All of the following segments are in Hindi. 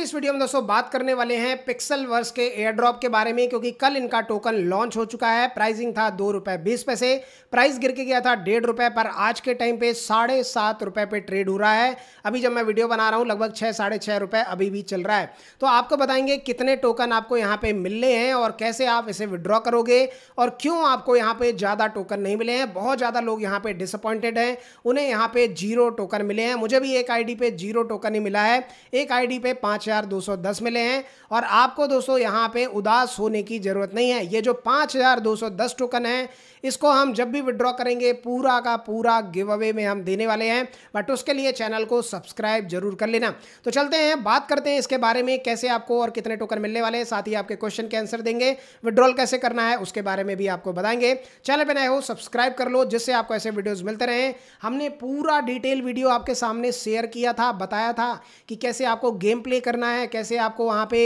की इस वीडियो में दोस्तों बात करने वाले हैं पिक्सल वर्स के एयर ड्रॉप के बारे में क्योंकि कल इनका टोकन लॉन्च हो चुका है प्राइसिंग था दो रुपए बीस पैसे प्राइस गिर के गया था डेढ़ रुपए पर आज के टाइम पे साढ़े सात रुपए पे ट्रेड हो रहा है अभी जब मैं वीडियो बना रहा हूं लगभग छह साढ़े छह रुपए अभी भी चल रहा है तो आपको बताएंगे कितने टोकन आपको यहाँ पर मिलने हैं और कैसे आप इसे विड्रॉ करोगे और क्यों आपको यहाँ पर ज़्यादा टोकन नहीं मिले हैं बहुत ज़्यादा लोग यहाँ पर डिसअपॉइंटेड हैं उन्हें यहाँ पर जीरो टोकन मिले हैं मुझे भी एक आई पे जीरो टोकन ही मिला है एक आई पे पांच सौ दस मिले हैं और आपको दोस्तों यहाँ पे उदास होने की ज़रूरत नहीं है ये जो 5210 टोकन है इसको हम जब भी विड्रॉ करेंगे पूरा का पूरा गिव अवे में हम देने वाले हैं बट उसके लिए चैनल को सब्सक्राइब जरूर कर लेना तो चलते हैं बात करते हैं इसके बारे में कैसे आपको और कितने टोकन मिलने वाले हैं साथ ही आपके क्वेश्चन के आंसर देंगे विड्रॉल कैसे करना है उसके बारे में भी आपको बताएंगे चैनल पर नए हो सब्सक्राइब कर लो जिससे आपको ऐसे वीडियोज़ मिलते रहे हमने पूरा डिटेल वीडियो आपके सामने शेयर किया था बताया था कि कैसे आपको गेम प्ले करना करना है कैसे आपको वहाँ पे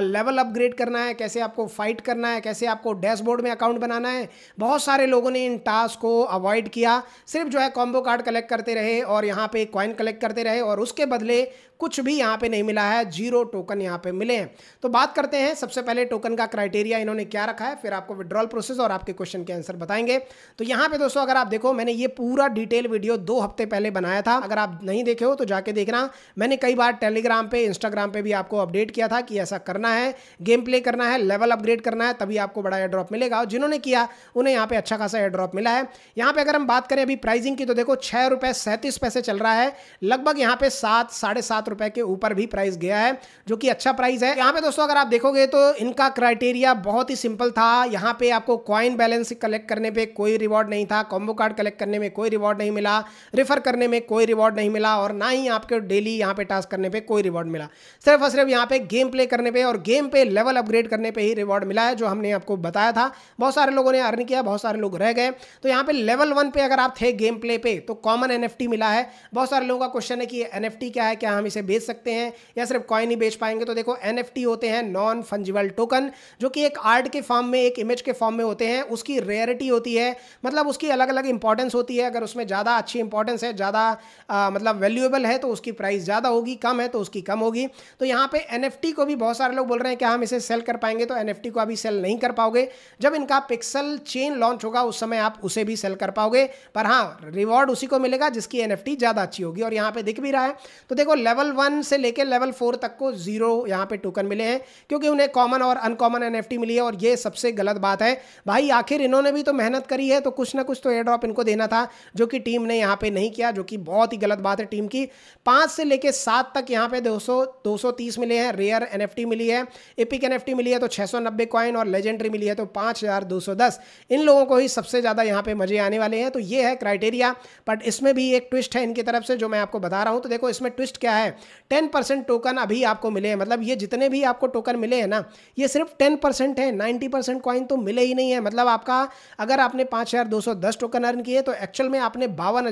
लेवल अपग्रेड करना है कैसे आपको फाइट करना है कैसे आपको डैशबोर्ड में अकाउंट बनाना है बहुत सारे लोगों ने इन टास्क को अवॉइड किया सिर्फ जो है कॉम्बो कार्ड कलेक्ट करते रहे और यहाँ पे कॉइन कलेक्ट करते रहे और उसके बदले कुछ भी यहाँ पे नहीं मिला है जीरो टोकन यहाँ पे मिले हैं तो बात करते हैं सबसे पहले टोकन का क्राइटेरिया इन्होंने क्या रखा है फिर आपको विड्रॉल प्रोसेस और आपके क्वेश्चन के आंसर बताएंगे तो यहाँ पे दोस्तों अगर आप देखो मैंने ये पूरा डिटेल वीडियो दो हफ्ते पहले बनाया था अगर आप नहीं देखे हो तो जाके देखना मैंने कई बार टेलीग्राम पे इंस्टाग्राम पे भी आपको अपडेट किया था कि ऐसा करना है गेम प्ले करना है लेवल अपग्रेड करना है तभी आपको बड़ा एयर ड्रॉप मिलेगा और जिन्होंने किया उन्हें यहाँ पे अच्छा खासा एयर ड्रॉप मिला है यहाँ पे अगर हम बात करें अभी प्राइजिंग की तो देखो छः रुपये सैंतीस पैसे चल रहा है लगभग यहाँ पे सात साढ़े सात रुपये के ऊपर भी प्राइस गया है जो कि अच्छा प्राइस है यहाँ पे दोस्तों अगर आप देखोगे तो इनका क्राइटेरिया बहुत ही सिंपल था यहाँ पे आपको कॉइन बैलेंस कलेक्ट करने पर कोई रिवॉर्ड नहीं था कॉम्बो कार्ड कलेक्ट करने में कोई रिवॉर्ड नहीं मिला रिफर करने में कोई रिवॉर्ड नहीं मिला और ना ही आपके डेली यहाँ पे टास्क करने पर कोई रिवॉर्ड मिला सिर्फ और सिर्फ यहाँ पे गेम प्ले करने पे और गेम पे लेवल अपग्रेड करने पे ही रिवॉर्ड मिला है जो हमने आपको बताया था बहुत सारे लोगों ने अर्न किया बहुत सारे लोग रह गए तो यहाँ पे लेवल वन पे अगर आप थे गेम प्ले पे तो कॉमन एन मिला है बहुत सारे लोगों का क्वेश्चन है कि एन क्या है क्या हम इसे बेच सकते हैं या सिर्फ कॉइन ही बेच पाएंगे तो देखो एन होते हैं नॉन फंजिबल टोकन जो कि एक आर्ट के फॉर्म में एक इमेज के फॉर्म में होते हैं उसकी रेयरिटी होती है मतलब उसकी अलग अलग इंपॉर्टेंस होती है अगर उसमें ज़्यादा अच्छी इंपॉर्टेंस है ज़्यादा मतलब वैल्यूएबल है तो उसकी प्राइस ज़्यादा होगी कम है तो उसकी कम होगी तो यहाँ पे एन को भी बहुत सारे लोग बोल रहे हैं कि हम इसे सेल कर पाएंगे तो एन को अभी सेल नहीं कर पाओगे जब इनका पिक्सल चेन लॉन्च होगा उस समय आप उसे भी सेल कर पाओगे पर हाँ रिवॉर्ड उसी को मिलेगा जिसकी एन ज़्यादा अच्छी होगी और यहाँ पर दिख भी रहा है तो देखो लेवल वन से लेकर लेवल फोर तक को जीरो यहाँ पर टोकन मिले हैं क्योंकि उन्हें कॉमन और अनकॉमन एन मिली है और ये सबसे गलत बात है भाई आखिर इन्होंने भी तो मेहनत करी है तो कुछ ना कुछ तो एयर ड्रॉप इनको देना था जो कि टीम ने यहाँ पे नहीं किया जो कि बहुत ही गलत बात है टीम की पांच से लेकर सात तक यहाँ पे दो सौ 230 मिले हैं रेयर एनएफटी मिली है एपिक एनएफटी मिली है तो 690 कॉइन और लेजेंडरी मिली है तो 5210 इन लोगों को ही सबसे ज़्यादा यहाँ पे मजे आने वाले हैं तो ये है क्राइटेरिया बट इसमें भी एक ट्विस्ट है इनकी तरफ से जो मैं आपको बता रहा हूँ तो देखो इसमें ट्विस्ट क्या है टेन टोकन अभी आपको मिले हैं मतलब ये जितने भी आपको टोकन मिले हैं ना ये सिर्फ टेन परसेंट है नाइन्टी तो मिले ही नहीं है मतलब आपका अगर आपने पाँच टोकन अर्न किए तो एक्चुअल में आपने बावन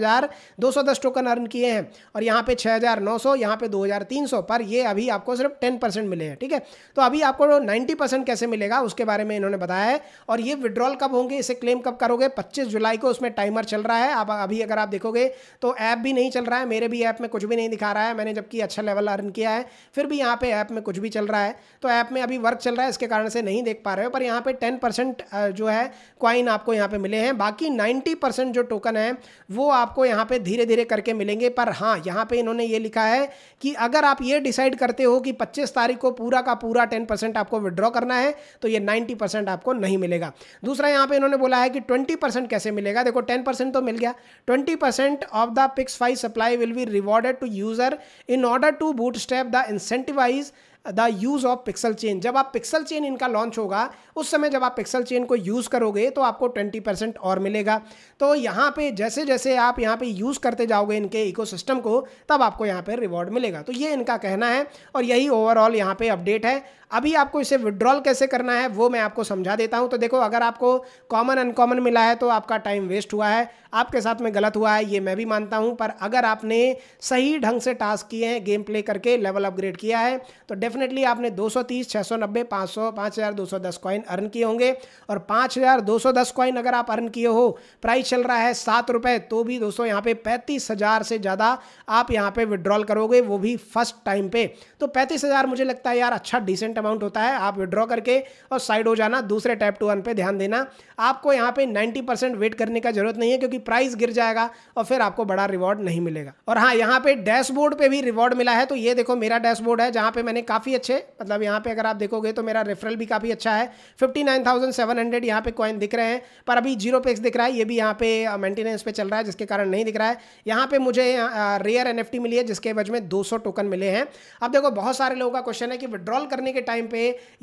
टोकन अर्न किए हैं और यहाँ पे 6,900 यहाँ पे 2,300 पर ये अभी अभी आपको सिर्फ टेन परसेंट मिले हैं ठीक है थीके? तो अभी आपको नाइन्टी परसेंट कैसे मिलेगा उसके बारे में इन्होंने बताया है और ये विड्रॉल कब होंगे इसे क्लेम कब करोगे पच्चीस जुलाई को उसमें टाइमर चल रहा है आप अभी अगर आप देखोगे तो ऐप भी नहीं चल रहा है मेरे भी ऐप में कुछ भी नहीं दिखा रहा है मैंने जबकि अच्छा लेवल अर्न किया है फिर भी यहाँ पर ऐप में कुछ भी चल रहा है तो ऐप में अभी वर्क चल रहा है इसके कारण से नहीं देख पा रहे हो पर यहाँ पर टेन जो है क्वाइन आपको यहाँ पर मिले हैं बाकी नाइन्टी जो टोकन है वो आपको यहाँ पर धीरे धीरे करके मिलेंगे पर हाँ यहाँ पर इन्होंने ये लिखा है कि अगर आप ये डिसाइड कर करते हो कि 25 तारीख को पूरा का पूरा 10 परसेंट आपको विड्रॉ करना है तो ये 90 परसेंट आपको नहीं मिलेगा दूसरा यहाँ पे इन्होंने बोला है कि 20 परसेंट कैसे मिलेगा देखो 10 परसेंट तो मिल गया 20 percent of the PIXFI supply will be rewarded to user in order to bootstrap the incentivize the use of pixel chain जब आप पिक्सल चेन इनका लॉन्च होगा उस समय जब आप पिक्सल चेन को यूज़ करोगे तो आपको ट्वेंटी परसेंट और मिलेगा तो यहाँ पे जैसे जैसे आप यहाँ पे यूज़ करते जाओगे इनके इकोसिस्टम को तब आपको यहाँ पर रिवॉर्ड मिलेगा तो ये इनका कहना है और यही ओवरऑल यहाँ पर अपडेट है अभी आपको इसे विड्रॉल कैसे करना है वो मैं आपको समझा देता हूँ तो देखो अगर आपको कॉमन अनकॉमन मिला है तो आपका टाइम वेस्ट हुआ है आपके साथ में गलत हुआ है ये मैं भी मानता हूँ पर अगर आपने सही ढंग से टास्क किए हैं गेम प्ले करके लेवल अपग्रेड किया है तो डेफिनेटली आपने 230, दो सौ दस कॉइन अर्न किए होंगे और दस कॉइन अगर आप अर्न किए हो प्राइस चल रहा है सात रुपये तो भी दोस्तों यहाँ पे पैंतीस हज़ार से ज़्यादा आप यहाँ पे विड्रॉल करोगे वो भी फर्स्ट टाइम पे तो पैंतीस हज़ार मुझे लगता है यार अच्छा डिसेंट अमाउंट होता है आप विड्रॉ करके और साइड हो जाना दूसरे टैप टू वन पे ध्यान देना आपको यहाँ पे 90 परसेंट वेट करने का जरूरत नहीं है क्योंकि प्राइस गिर जाएगा और फिर आपको बड़ा रिवॉर्ड नहीं मिलेगा और हाँ यहाँ पे डैशबोर्ड पे भी रिवॉर्ड मिला है तो ये देखो मेरा डैशबोर्ड है जहाँ पे मैंने काफ़ी अच्छे मतलब यहाँ पे अगर आप देखोगे तो मेरा रेफरल भी काफ़ी अच्छा है fifty nine thousand seven hundred यहाँ पे कॉइन दिख रहे हैं पर अभी जीरो पे दिख रहा है ये भी यहाँ पे मेंटेनेंस पे चल रहा है जिसके कारण नहीं दिख रहा है यहाँ पे मुझे रेयर एन मिली है जिसके वजह में दो टोकन मिले हैं अब देखो बहुत सारे लोगों का क्वेश्चन है कि विड्रॉल करने के टाइम पे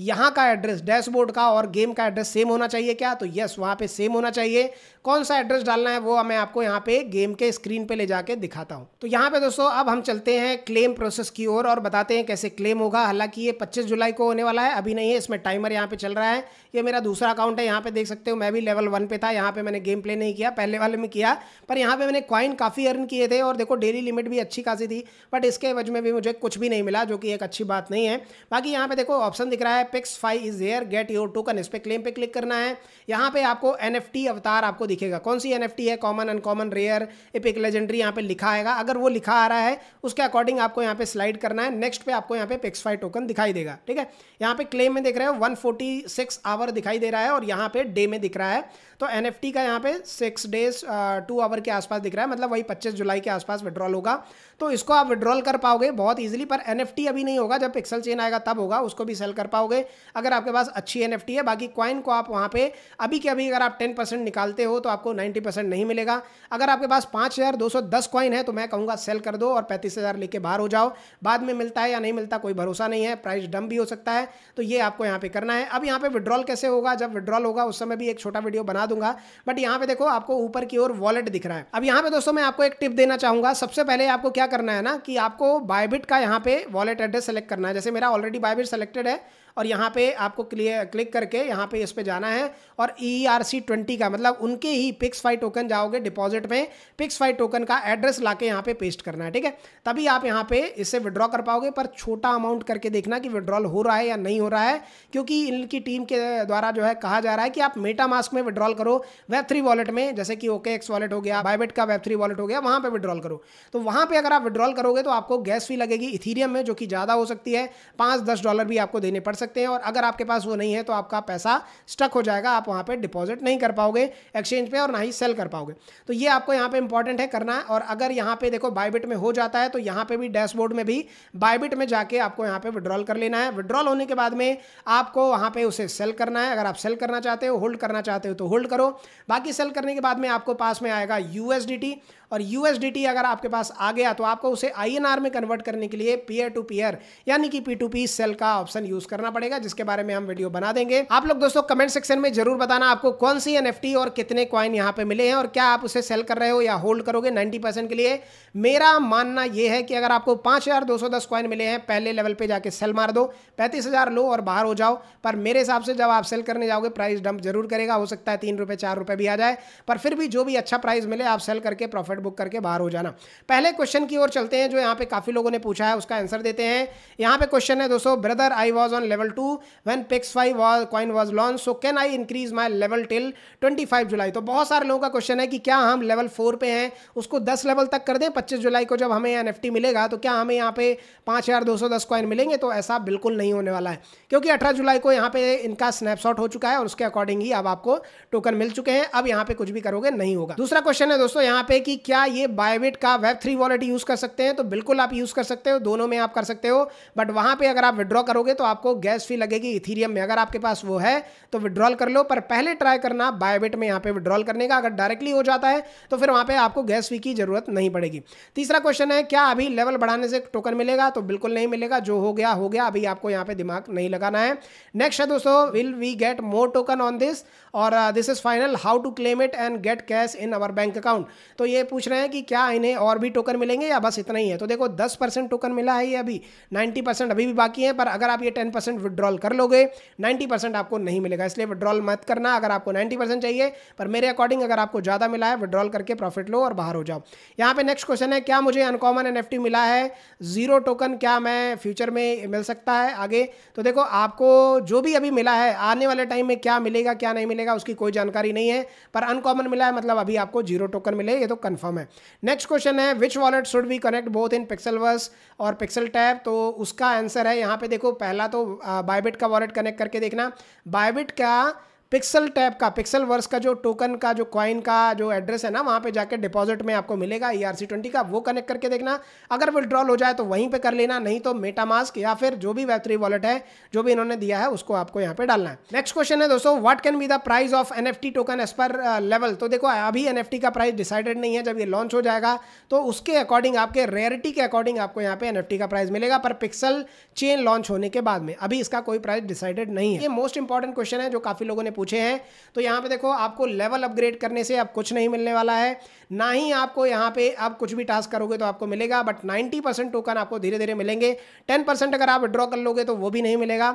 यहाँ का एड्रेस डैशबोर्ड का और गेम का एड्रेस सेम होना चाहिए क्या तो यस वहाँ पे सेम होना चाहिए कौन सा एड्रेस डालना है वो मैं आपको यहाँ पे गेम के स्क्रीन पे ले जाके दिखाता हूँ तो यहाँ पे दोस्तों अब हम चलते हैं क्लेम प्रोसेस की ओर और, और बताते हैं कैसे क्लेम होगा हालांकि ये पच्चीस जुलाई को होने वाला है अभी नहीं है इसमें टाइमर यहाँ पे चल रहा है ये मेरा दूसरा अकाउंट है यहाँ पे देख सकते हो मैं भी लेवल वन पे था यहाँ पे मैंने गेम प्ले नहीं किया पहले वाले में किया पर यहाँ पे मैंने क्वाइन काफ़ी अर्न किए थे और देखो डेली लिमिट भी अच्छी खासी थी बट इसके वजह में भी मुझे कुछ भी नहीं मिला जो कि एक अच्छी बात नहीं है बाकी यहाँ पे देखो ऑप्शन दिख रहा है pix five is here get your token इस पर क्लेम पे क्लिक करना है यहाँ पे आपको एन अवतार आपको दिखेगा कौन सी एन है common uncommon rare epic legendary यहाँ पे लिखा आएगा अगर वो लिखा आ रहा है उसके अकॉर्डिंग आपको यहाँ पे स्लाइड करना है नेक्स्ट पे आपको यहाँ पे पिक्स फाइव टोकन दिखाई देगा ठीक है यहाँ पे क्लेम में देख रहे हो वन आवर दिखाई दे रहा है और यहाँ पे डे में दिख रहा है तो एन का यहाँ पे सिक्स डेज टू आवर के आसपास दिख रहा है मतलब वही पच्चीस जुलाई के आसपास विड्रॉल होगा तो इसको आप विड्रॉल कर पाओगे बहुत ईजिली पर एन अभी नहीं होगा जब पिक्सल चेन आएगा तब होगा उसको भी सेल कर पाओगे अगर आपके पास अच्छी एन है बाकी क्वाइन को आप वहाँ पर अभी के अभी अगर आप टेन परसेंट निकालते हो तो आपको नाइन्टी परसेंट नहीं मिलेगा अगर आपके पास पाँच हज़ार दो सौ दस क्वाइन है तो मैं कहूँगा सेल कर दो और पैंतीस हज़ार लेके बाहर हो जाओ बाद में मिलता है या नहीं मिलता कोई भरोसा नहीं है प्राइस डम भी हो सकता है तो ये आपको यहाँ पे करना है अब यहाँ पे विड्रॉल कैसे होगा जब विड्रॉल होगा उस समय भी एक छोटा वीडियो बना दूंगा बट यहाँ पे देखो आपको ऊपर की ओर वॉलेट दिख रहा है अब यहाँ पे दोस्तों मैं आपको एक टिप देना चाहूंगा सबसे पहले आपको क्या करना है ना कि आपको बायबिट का यहाँ पर वॉलेट एड्रेस सेलेक्ट करना है जैसे मेरा ऑलरेडी बायबिट सेलेक्ट റിലേറ്റഡ് और यहाँ पे आपको क्लियर क्लिक करके यहाँ पे इस पर जाना है और ई आर सी ट्वेंटी का मतलब उनके ही पिक्स फाइव टोकन जाओगे डिपॉजिट में पिक्स फाइव टोकन का एड्रेस ला के यहाँ पे पेस्ट करना है ठीक है तभी आप यहाँ पे इससे विड्रॉ कर पाओगे पर छोटा अमाउंट करके देखना कि विड्रॉल हो रहा है या नहीं हो रहा है क्योंकि इनकी टीम के द्वारा जो है कहा जा रहा है कि आप मेटा मास्क में विड्रॉल करो वेब थ्री वॉलेट में जैसे कि ओके एक्स वॉलेट हो गया बाइबेट का वेब थ्री वॉलेट हो गया वहाँ पर विड्रॉल करो तो वहाँ पर अगर आप विड्रॉल करोगे तो आपको गैस फी लगेगी इथीरियम में जो कि ज़्यादा हो सकती है पाँच दस डॉलर भी आपको देने पड़ सकते सकते हैं और अगर आपके पास वो नहीं है तो आपका पैसा स्टक हो जाएगा आप वहाँ पर डिपॉजिट नहीं कर पाओगे एक्सचेंज पर और ना ही सेल कर पाओगे तो ये आपको यहाँ पर इंपॉर्टेंट है करना और अगर यहाँ पर देखो बायबिट में हो जाता है तो यहाँ पर भी डैशबोर्ड में भी बायबिट में जाके आपको यहाँ पर विड्रॉल कर लेना है विड्रॉल होने के बाद में आपको वहाँ पर उसे सेल करना है अगर आप सेल करना चाहते हो होल्ड करना चाहते हो तो होल्ड करो बाकी सेल करने के बाद में आपको पास में आएगा यूएसडीटी और यू अगर आपके पास आ गया तो आपको उसे आई में कन्वर्ट करने के लिए पीयर टू पीयर यानी कि पी टू पी सेल का ऑप्शन यूज करना पड़ेगा जिसके बारे में हम वीडियो बना देंगे आप लोग दोस्तों कमेंट सेक्शन में जरूर बताना आपको कौन सी एन और कितने क्वाइन यहाँ पे मिले हैं और क्या आप उसे सेल कर रहे हो या होल्ड करोगे नाइन्टी के लिए मेरा मानना यह है कि अगर आपको पांच हज़ार दो सौ दस क्वाइन मिले हैं पहले लेवल पे जाके सेल मार दो पैंतीस हज़ार लो और बाहर हो जाओ पर मेरे हिसाब से जब आप सेल करने जाओगे प्राइस डंप जरूर करेगा हो सकता है तीन रुपए चार रुपए भी आ जाए पर फिर भी जो भी अच्छा प्राइस मिले आप सेल करके प्रॉफिट टिकट बुक करके बाहर हो जाना पहले क्वेश्चन की ओर चलते हैं जो यहाँ पे काफ़ी लोगों ने पूछा है उसका आंसर देते हैं यहाँ पे क्वेश्चन है दोस्तों brother I was on level two when pix five coin was launch so can I increase my level till twenty five July तो बहुत सारे लोगों का क्वेश्चन है कि क्या हम लेवल फोर पे हैं उसको दस लेवल तक कर दें पच्चीस जुलाई को जब हमें एन मिलेगा तो क्या हमें यहाँ पे पाँच हज़ार दो सौ दस कॉइन मिलेंगे तो ऐसा बिल्कुल नहीं होने वाला है क्योंकि अठारह जुलाई को यहाँ पे इनका स्नैपशॉट हो चुका है और उसके अकॉर्डिंग ही अब आपको टोकन मिल चुके हैं अब यहाँ पे कुछ भी करोगे नहीं होगा दूसरा क्वेश्चन है दोस्तों यहाँ पे कि क्या ये बायोबिट का वेब थ्री वॉलेट यूज़ कर सकते हैं तो बिल्कुल आप यूज़ कर सकते हो दोनों में आप कर सकते हो बट वहां पे अगर आप विड्रॉ करोगे तो आपको गैस फी लगेगी इथीरियम में अगर आपके पास वो है तो विड्रॉल कर लो पर पहले ट्राई करना बायोबिट में यहां पे विड्रॉल करने का अगर डायरेक्टली हो जाता है तो फिर वहां पर आपको गैस फी की ज़रूरत नहीं पड़ेगी तीसरा क्वेश्चन है क्या अभी लेवल बढ़ाने से टोकन मिलेगा तो बिल्कुल नहीं मिलेगा जो हो गया हो गया अभी आपको यहां पर दिमाग नहीं लगाना है नेक्स्ट है दोस्तों will we get more token on this और this is final how to claim it and get cash in our bank account तो ये पूछ रहे हैं कि क्या इन्हें और भी टोकन मिलेंगे या बस इतना ही है तो देखो दस परसेंट टोकन मिला है ये अभी नाइन्टी परसेंट अभी भी बाकी है पर अगर आप ये टेन परसेंट विड्रॉल कर लोगे नाइन्टी परसेंट आपको नहीं मिलेगा इसलिए विड्रॉल मत करना अगर आपको नाइन्टी परसेंट चाहिए पर मेरे अकॉर्डिंग अगर आपको ज़्यादा मिला है विड्रॉल करके प्रॉफिट लो और बाहर हो जाओ यहाँ पे नेक्स्ट क्वेश्चन है क्या मुझे अनकॉमन एन मिला है जीरो टोकन क्या मैं फ्यूचर में मिल सकता है आगे तो देखो आपको जो भी अभी मिला है आने वाले टाइम में क्या मिलेगा क्या नहीं मिलेगा उसकी कोई जानकारी नहीं है पर अनकॉमन मिला है मतलब अभी आपको जीरो टोकन मिले ये तो कन्फर्म प्लेटफॉर्म है नेक्स्ट क्वेश्चन है which wallet should be connect both in Pixelverse और पिक्सल टैब तो उसका आंसर है यहाँ पे देखो पहला तो बायबिट का वॉलेट कनेक्ट करके देखना बायबिट का पिक्सल टैब का पिक्सल वर्स का जो टोकन का जो कॉइन का जो एड्रेस है ना वहाँ पे जाके डिपॉजिट में आपको मिलेगा ई आर सी ट्वेंटी का वो कनेक्ट करके देखना अगर विड्रॉल हो जाए तो वहीं पे कर लेना नहीं तो मेटामास्क या फिर जो भी वैथरी वॉलेट है जो भी इन्होंने दिया है उसको आपको यहाँ पे डालना है नेक्स्ट क्वेश्चन है दोस्तों what can be the price of N F T token as per level तो देखो अभी एन एफ टी का प्राइस डिसाइडेड नहीं है जब ये लॉन्च हो जाएगा तो उसके अकॉर्डिंग आपके रेयरिटी के अकॉर्डिंग आपको यहाँ पे एन एफ टी का प्राइस मिलेगा पर पिक्सल चेन लॉन्च होने के बाद में अभी इसका कोई प्राइस डिसाइडेड नहीं है ये मोस्ट इंपॉर्टेंट क्वेश्चन है जो काफी लोगों ने पूछे हैं तो यहाँ पे देखो आपको लेवल अपग्रेड करने से अब कुछ नहीं मिलने वाला है ना ही आपको यहाँ पे आप कुछ भी टास्क करोगे तो आपको मिलेगा बट 90 परसेंट टोकन आपको धीरे धीरे मिलेंगे 10 परसेंट अगर आप ड्रॉ कर लोगे तो वो भी नहीं मिलेगा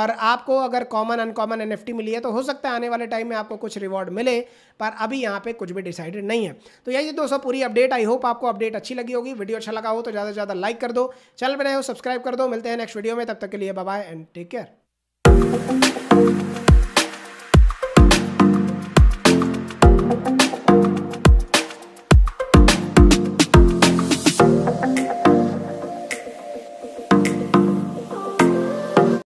और आपको अगर कॉमन अनकॉमन एन मिली है तो हो सकता है आने वाले टाइम में आपको कुछ रिवॉर्ड मिले पर अभी यहाँ पर कुछ भी डिसाइडेड नहीं है तो यही दोस्तों पूरी अपडेट आई होप आपको अपडेट अच्छी लगी होगी वीडियो अच्छा लगा हो तो ज़्यादा से ज़्यादा लाइक कर दो चैनल पर रहे हो सब्सक्राइब कर दो मिलते हैं नेक्स्ट वीडियो में तब तक के लिए बाय एंड टेक केयर